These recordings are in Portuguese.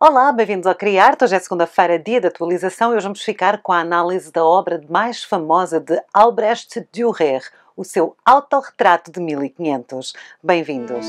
Olá, bem-vindos ao Criar. Hoje é segunda-feira, dia de atualização, e hoje vamos ficar com a análise da obra mais famosa de Albrecht Dürer, o seu autorretrato de 1500. Bem-vindos!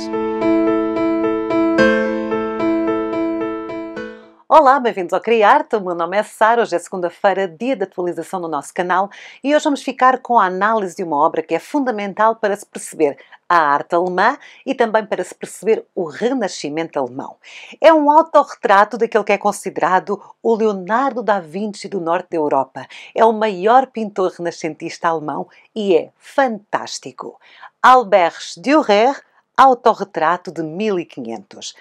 Olá, bem-vindos ao Criarte. O meu nome é Sara. Hoje é segunda-feira, dia de atualização no nosso canal e hoje vamos ficar com a análise de uma obra que é fundamental para se perceber a arte alemã e também para se perceber o renascimento alemão. É um autorretrato daquele que é considerado o Leonardo da Vinci do norte da Europa. É o maior pintor renascentista alemão e é fantástico. Albert Dürer, autorretrato de 1500.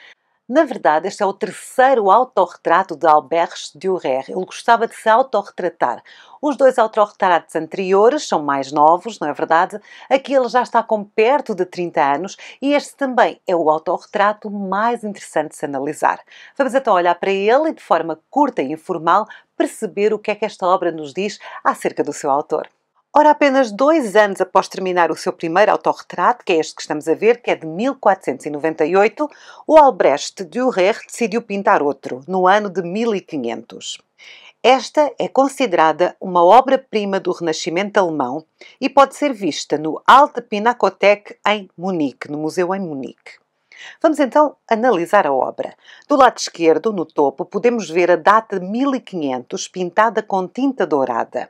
Na verdade, este é o terceiro autorretrato de Albert Durer. Ele gostava de se autorretratar. Os dois autorretratos anteriores são mais novos, não é verdade? Aqui ele já está com perto de 30 anos e este também é o autorretrato mais interessante de se analisar. Vamos então olhar para ele e, de forma curta e informal, perceber o que é que esta obra nos diz acerca do seu autor. Ora, apenas dois anos após terminar o seu primeiro autorretrato, que é este que estamos a ver, que é de 1498, o Albrecht Dürer decidiu pintar outro, no ano de 1500. Esta é considerada uma obra-prima do Renascimento alemão e pode ser vista no Alte Pinakothek em Munique, no museu em Munique. Vamos então analisar a obra. Do lado esquerdo, no topo, podemos ver a data de 1500 pintada com tinta dourada.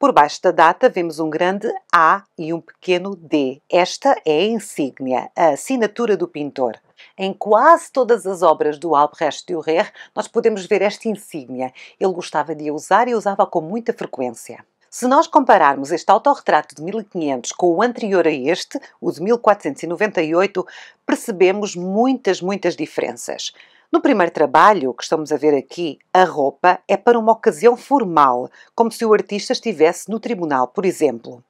Por baixo da data vemos um grande A e um pequeno D. Esta é a insígnia, a assinatura do pintor. Em quase todas as obras do Albrecht Dürer nós podemos ver esta insígnia. Ele gostava de a usar e usava com muita frequência. Se nós compararmos este autorretrato de 1500 com o anterior a este, o de 1498, percebemos muitas, muitas diferenças. No primeiro trabalho, que estamos a ver aqui, a roupa é para uma ocasião formal, como se o artista estivesse no tribunal, por exemplo.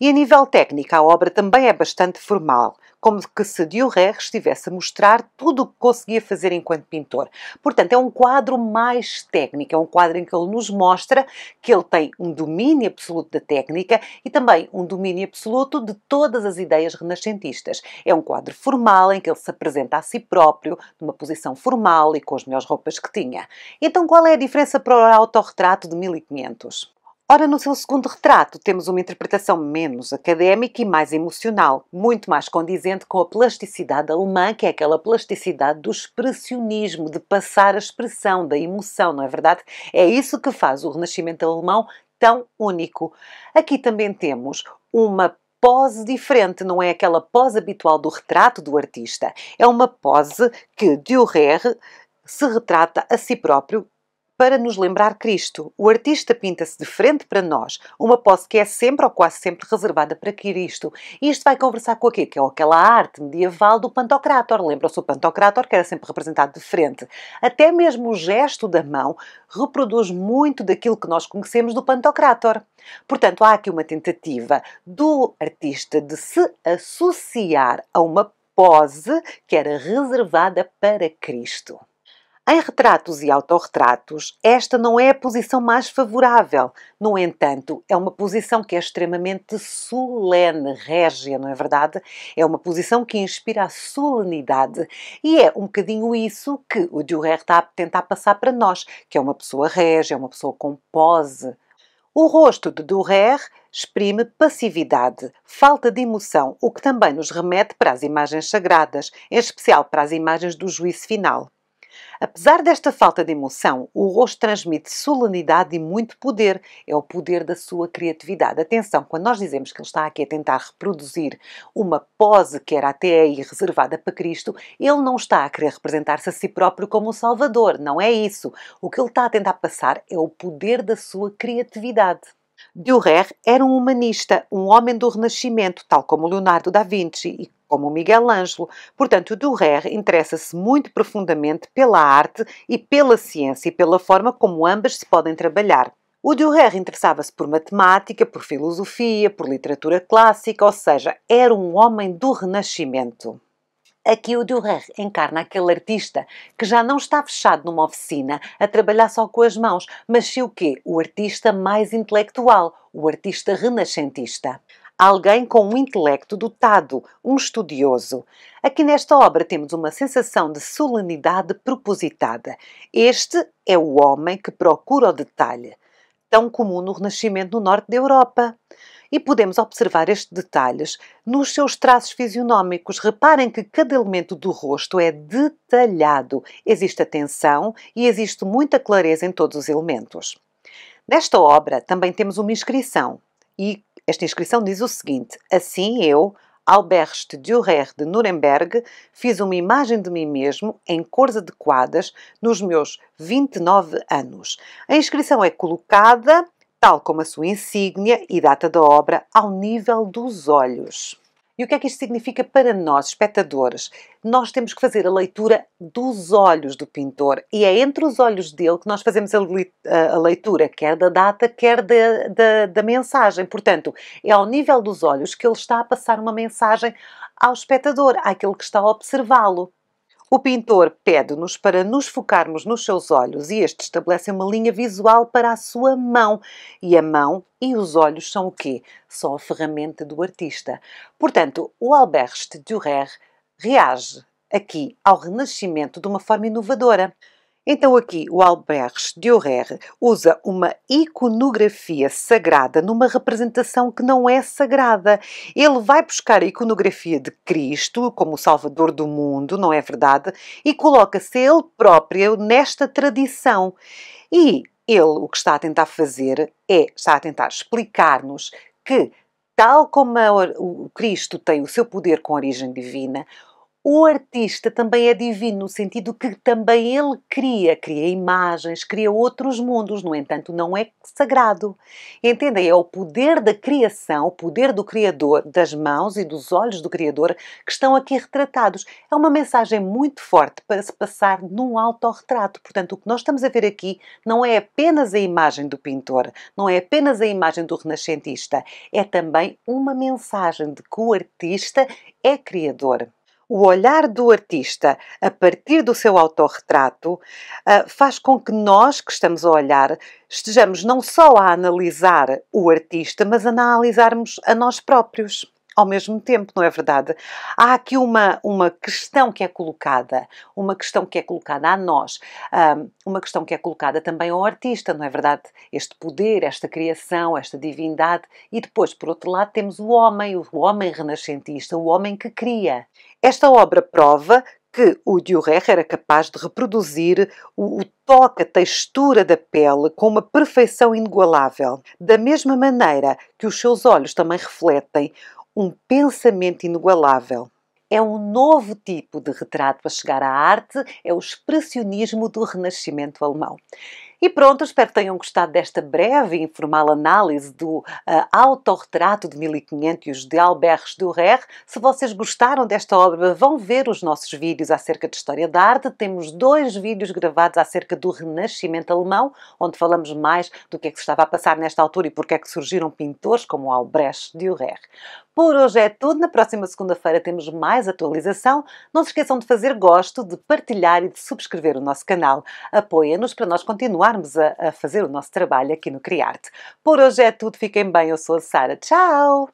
E a nível técnico, a obra também é bastante formal, como que se Durer estivesse a mostrar tudo o que conseguia fazer enquanto pintor. Portanto, é um quadro mais técnico, é um quadro em que ele nos mostra que ele tem um domínio absoluto da técnica e também um domínio absoluto de todas as ideias renascentistas. É um quadro formal em que ele se apresenta a si próprio, numa posição formal e com as melhores roupas que tinha. Então, qual é a diferença para o autorretrato de 1500? Ora, no seu segundo retrato, temos uma interpretação menos académica e mais emocional, muito mais condizente com a plasticidade alemã, que é aquela plasticidade do expressionismo, de passar a expressão, da emoção, não é verdade? É isso que faz o Renascimento alemão tão único. Aqui também temos uma pose diferente, não é aquela pose habitual do retrato do artista. É uma pose que Dürer se retrata a si próprio para nos lembrar Cristo. O artista pinta-se de frente para nós, uma pose que é sempre ou quase sempre reservada para Cristo. E isto vai conversar com aquilo que é aquela arte medieval do pantocrator. lembra se o pantocrator, que era sempre representado de frente. Até mesmo o gesto da mão reproduz muito daquilo que nós conhecemos do pantocrator. Portanto, há aqui uma tentativa do artista de se associar a uma pose que era reservada para Cristo. Em retratos e autorretratos, esta não é a posição mais favorável. No entanto, é uma posição que é extremamente solene, régia, não é verdade? É uma posição que inspira a solenidade e é um bocadinho isso que o Durer está a tentar passar para nós, que é uma pessoa régia, é uma pessoa com pose. O rosto de Durer exprime passividade, falta de emoção, o que também nos remete para as imagens sagradas, em especial para as imagens do juízo final. Apesar desta falta de emoção, o rosto transmite solenidade e muito poder. É o poder da sua criatividade. Atenção, quando nós dizemos que ele está aqui a tentar reproduzir uma pose que era até aí reservada para Cristo, ele não está a querer representar-se a si próprio como o Salvador. Não é isso. O que ele está a tentar passar é o poder da sua criatividade. Durer era um humanista, um homem do Renascimento, tal como Leonardo da Vinci, e como Miguel Ângelo. Portanto, Durer interessa-se muito profundamente pela arte e pela ciência e pela forma como ambas se podem trabalhar. O Durer interessava-se por matemática, por filosofia, por literatura clássica, ou seja, era um homem do Renascimento. Aqui o Durer encarna aquele artista que já não está fechado numa oficina a trabalhar só com as mãos, mas sim o quê? O artista mais intelectual, o artista renascentista alguém com um intelecto dotado, um estudioso. Aqui nesta obra temos uma sensação de solenidade propositada. Este é o homem que procura o detalhe, tão comum no Renascimento no norte da Europa. E podemos observar estes detalhes nos seus traços fisionómicos. Reparem que cada elemento do rosto é detalhado. Existe atenção e existe muita clareza em todos os elementos. Nesta obra também temos uma inscrição e esta inscrição diz o seguinte: Assim eu, Albrecht Dürer de Nuremberg, fiz uma imagem de mim mesmo em cores adequadas nos meus 29 anos. A inscrição é colocada, tal como a sua insígnia e data da obra, ao nível dos olhos. E o que é que isto significa para nós, espectadores? Nós temos que fazer a leitura dos olhos do pintor e é entre os olhos dele que nós fazemos a, leitura, quer da data, quer da, da mensagem. Portanto, é ao nível dos olhos que ele está a passar uma mensagem ao espectador, àquele que está a observá-lo. O pintor pede-nos para nos focarmos nos seus olhos e este estabelece uma linha visual para a sua mão. E a mão e os olhos são o quê? São a ferramenta do artista. Portanto, o Albert Durer reage aqui ao Renascimento de uma forma inovadora. Então aqui o Albert de usa uma iconografia sagrada numa representação que não é sagrada. Ele vai buscar a iconografia de Cristo como o Salvador do mundo, não é verdade? E coloca-se ele próprio nesta tradição. E ele o que está a tentar fazer é, está a tentar explicar-nos que, tal como a, o Cristo tem o seu poder com origem divina, o artista também é divino no sentido que também ele cria, cria imagens, cria outros mundos, no entanto, não é sagrado. Entendem? É o poder da criação, o poder do Criador, das mãos e dos olhos do Criador que estão aqui retratados. É uma mensagem muito forte para se passar num autorretrato. Portanto, o que nós estamos a ver aqui não é apenas a imagem do pintor, não é apenas a imagem do renascentista, é também uma mensagem de que o artista é criador o olhar do artista a partir do seu autorretrato ah, faz com que nós que estamos a olhar estejamos não só a analisar o artista, mas a analisarmos a nós próprios ao mesmo tempo, não é verdade? Há aqui uma, uma questão que é colocada, uma questão que é colocada a nós, uma questão que é colocada também ao artista, não é verdade? Este poder, esta criação, esta divindade, e depois, por outro lado, temos o homem, o homem renascentista, o homem que cria. Esta obra prova que o Durer era capaz de reproduzir o, o, toque, a textura da pele com uma perfeição inigualável, da mesma maneira que os seus olhos também refletem um pensamento inigualável. É um novo tipo de retrato a chegar à arte, é o expressionismo do Renascimento alemão. E pronto, espero que tenham gostado desta breve e informal análise do uh, autorretrato de 1500 de Albert Durer. Se vocês gostaram desta obra, vão ver os nossos vídeos acerca de história da arte. Temos dois vídeos gravados acerca do Renascimento alemão, onde falamos mais do que é que se estava a passar nesta altura e porque é que surgiram pintores como Albrecht Durer. Por hoje é tudo. Na próxima segunda-feira temos mais atualização. Não se esqueçam de fazer gosto, de partilhar e de subscrever o nosso canal. Apoia-nos para nós continuarmos continuarmos a, a fazer o nosso trabalho aqui no Criarte. Por hoje é tudo, fiquem bem, eu sou a Sara. Tchau!